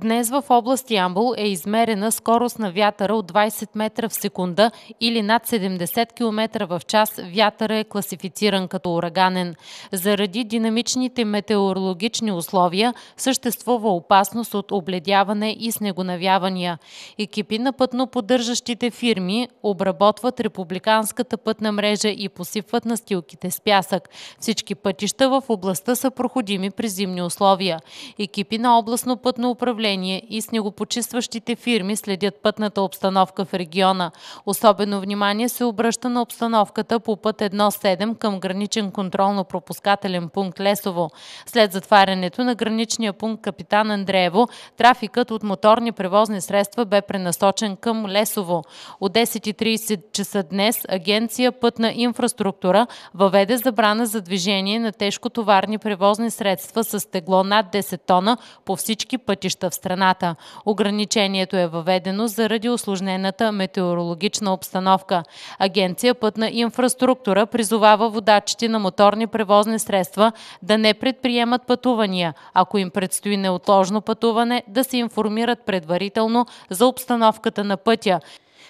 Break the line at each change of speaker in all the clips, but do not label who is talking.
Днес в област Ямбол е измерена скорост на вятъра от 20 метра в секунда или над 70 км в час вятъра е класифициран като ураганен. Заради динамичните метеорологични условия съществува опасност от обледяване и снегонавявания. Екипи на пътно поддържащите фирми обработват републиканската пътна мрежа и посипват настилките с пясък. Всички пътища в областта са проходими при зимни условия. Екипи на областно пътно управление управление и снегопочистващите фирми следят пътната обстановка в региона. Особено внимание се обръща на обстановката по път 1-7 към граничен контролно-пропускателен пункт Лесово. След затварянето на граничния пункт Капитан Андреево, трафикът от моторни превозни средства бе пренасочен към Лесово. От 10.30 часа днес агенция Пътна инфраструктура въведе забрана за движение на тежкотоварни превозни средства с тегло над 10 тона по всички пътища пътища в страната. Ограничението е въведено заради осложнената метеорологична обстановка. Агенция Пътна инфраструктура призовава водачите на моторни превозни средства да не предприемат пътувания. Ако им предстои неотложно пътуване, да се информират предварително за обстановката на пътя.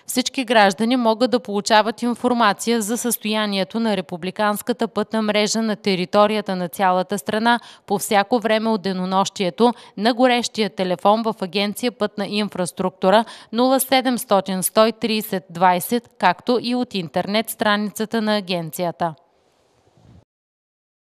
Всички граждани могат да получават информация за състоянието на републиканската пътна мрежа на територията на цялата страна по всяко време от денонощието на горещия телефон в Агенция Пътна инфраструктура 0700 130 20, както и от интернет страницата на агенцията.